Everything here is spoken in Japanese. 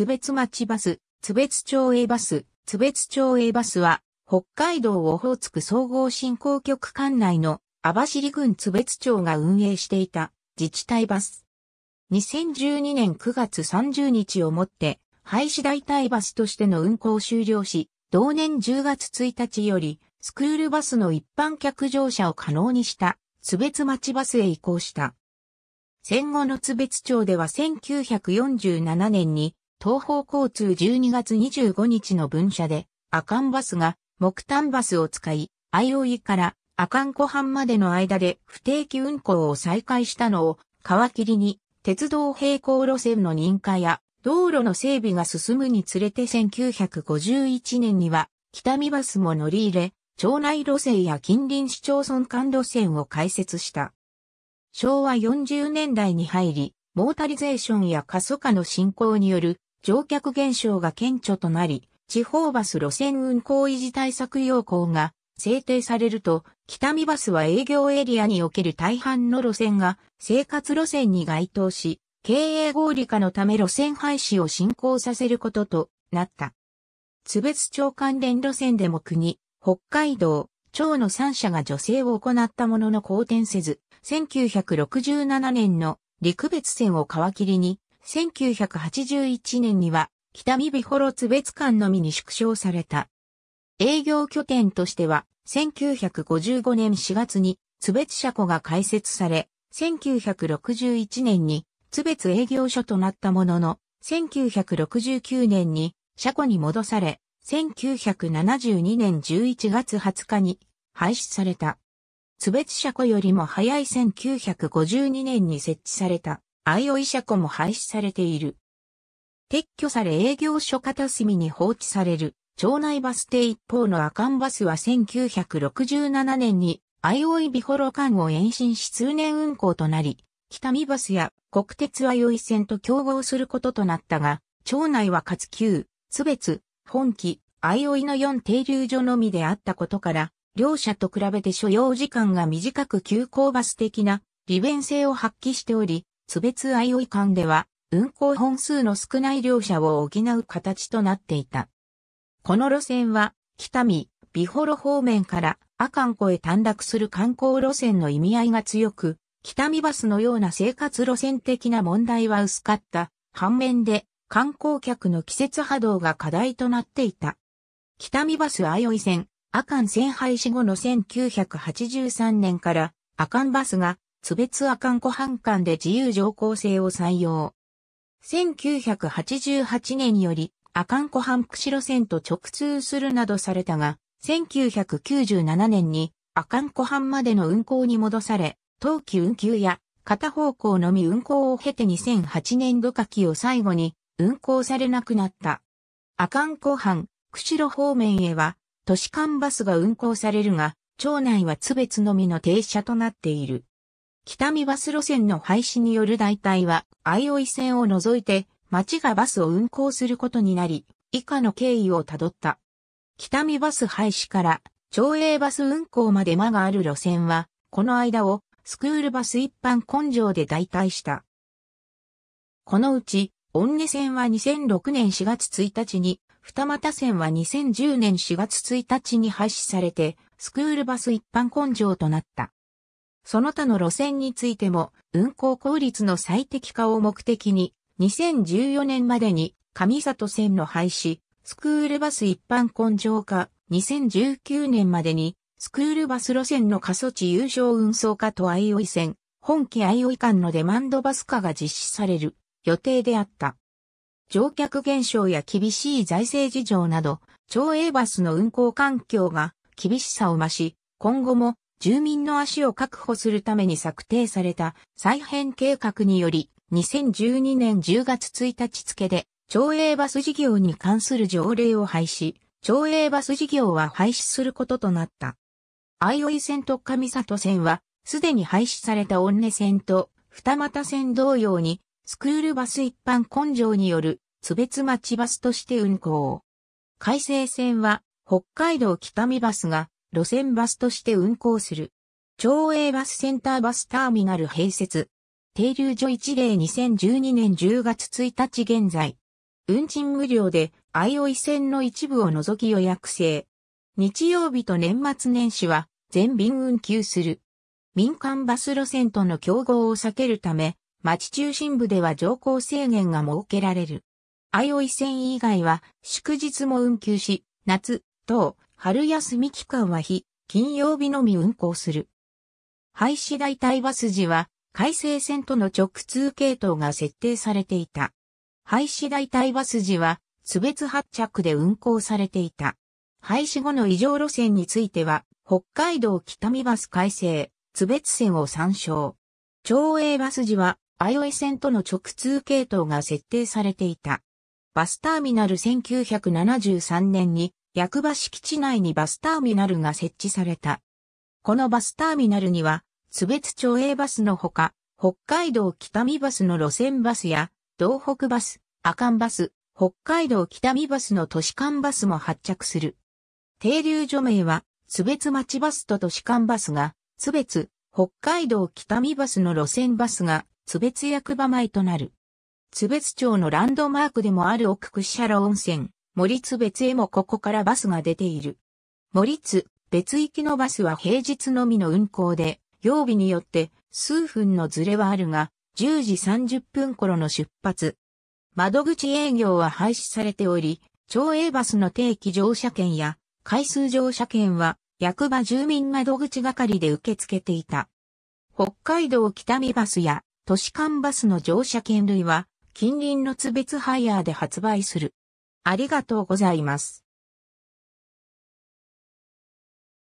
津別町バス、津別町営バス、津別町営バスは、北海道オホーツク総合振興局管内の網走郡津別町が運営していた自治体バス。2012年9月30日をもって廃止代替バスとしての運行を終了し、同年10月1日よりスクールバスの一般客乗車を可能にした津別町バスへ移行した。戦後の津別町では1947年に東方交通12月25日の分社で、阿寒バスが木炭バスを使い、相生から阿寒湖畔までの間で不定期運行を再開したのを皮切りに、鉄道並行路線の認可や道路の整備が進むにつれて1951年には北見バスも乗り入れ、町内路線や近隣市町村間路線を開設した。昭和40年代に入り、モータリゼーションや過疎化の進行による乗客減少が顕著となり、地方バス路線運行維持対策要項が制定されると、北見バスは営業エリアにおける大半の路線が生活路線に該当し、経営合理化のため路線廃止を進行させることとなった。津別町関連路線でも国、北海道、町の3社が助成を行ったものの好転せず、1967年の陸別線を皮切りに1981年には北見ホロ津別館のみに縮小された。営業拠点としては、1955年4月に津別車庫が開設され、1961年に津別営業所となったものの、1969年に車庫に戻され、1972年11月20日に廃止された。津別車庫よりも早い1952年に設置された。アイオイ車庫も廃止されている。撤去され営業所片隅に放置される、町内バス停一方のカ寒バスは1967年に、アイオイ美幌間を延伸し通年運行となり、北見バスや国鉄アイオイ線と競合することとなったが、町内はかつ旧、津別、本気、アイオイの4停留所のみであったことから、両者と比べて所要時間が短く急行バス的な利便性を発揮しており、津別愛生間では、運行本数の少ない両車を補う形となっていた。この路線は、北見、美幌方面から阿寒湖へ短絡する観光路線の意味合いが強く、北見バスのような生活路線的な問題は薄かった。反面で、観光客の季節波動が課題となっていた。北見バス相生線、阿寒線廃止後の1983年から、阿寒バスが津別阿寒湖半間で自由乗降制を採用。1988年より阿寒湖半釧路線と直通するなどされたが、1997年に阿寒湖半までの運行に戻され、冬季運休や片方向のみ運行を経て2008年度夏季を最後に運行されなくなった。阿寒湖半、釧路方面へは都市間バスが運行されるが、町内は津別のみの停車となっている。北見バス路線の廃止による代替は、相生線を除いて、町がバスを運行することになり、以下の経緯をたどった。北見バス廃止から、町営バス運行まで間がある路線は、この間を、スクールバス一般根性で代替した。このうち、恩根線は2006年4月1日に、二俣線は2010年4月1日に廃止されて、スクールバス一般根性となった。その他の路線についても、運行効率の最適化を目的に、2014年までに、上里線の廃止、スクールバス一般根性化、2019年までに、スクールバス路線の過疎地優勝運送化と相生線、本機相生間のデマンドバス化が実施される予定であった。乗客減少や厳しい財政事情など、町営バスの運行環境が厳しさを増し、今後も住民の足を確保するために策定された再編計画により、2012年10月1日付で、町営バス事業に関する条例を廃止、町営バス事業は廃止することとなった。相生線と上里線は、すでに廃止された御根線と二股線同様に、スクールバス一般根性による、津別町バスとして運行。改正線は、北海道北見バスが、路線バスとして運行する。町営バスセンターバスターミナル併設。停留所1例2012年10月1日現在。運賃無料で、相生線の一部を除き予約制。日曜日と年末年始は、全便運休する。民間バス路線との競合を避けるため、町中心部では乗降制限が設けられる。相生線以外は、祝日も運休し、夏、冬、春休み期間は日、金曜日のみ運行する。廃止代替バス時は、改正線との直通系統が設定されていた。廃止代替バス時は、津別発着で運行されていた。廃止後の異常路線については、北海道北見バス改正、津別線を参照。町営バス時は、相生線との直通系統が設定されていた。バスターミナル1973年に役場敷地内にバスターミナルが設置された。このバスターミナルには、津別町営バスのほか、北海道北見バスの路線バスや、道北バス、阿寒バス、北海道北見バスの都市間バスも発着する。停留所名は、津別町バスと都市間バスが、津別、北海道北見バスの路線バスが、津別役場前となる。津別町のランドマークでもある奥屈斜路温泉、森津別へもここからバスが出ている。森津別行きのバスは平日のみの運行で、曜日によって数分のズレはあるが、10時30分頃の出発。窓口営業は廃止されており、町営バスの定期乗車券や回数乗車券は役場住民窓口係で受け付けていた。北海道北見バスや都市間バスの乗車券類は近隣の津別ハイヤーで発売する。ありがとうございます。